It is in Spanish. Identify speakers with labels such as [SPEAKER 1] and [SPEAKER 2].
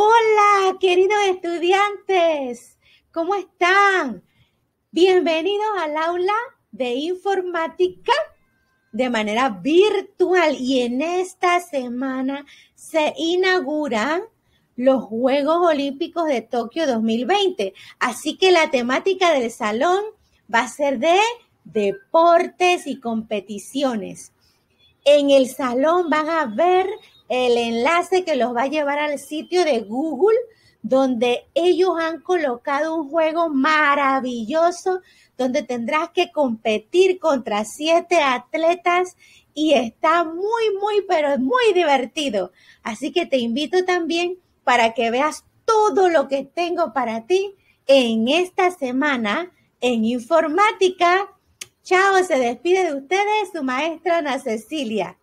[SPEAKER 1] Hola, queridos estudiantes, ¿cómo están? Bienvenidos al aula de informática de manera virtual y en esta semana se inauguran los Juegos Olímpicos de Tokio 2020. Así que la temática del salón va a ser de deportes y competiciones. En el salón van a ver el enlace que los va a llevar al sitio de Google donde ellos han colocado un juego maravilloso, donde tendrás que competir contra siete atletas y está muy, muy, pero muy divertido. Así que te invito también para que veas todo lo que tengo para ti en esta semana en informática. Chao, se despide de ustedes su maestra Ana Cecilia.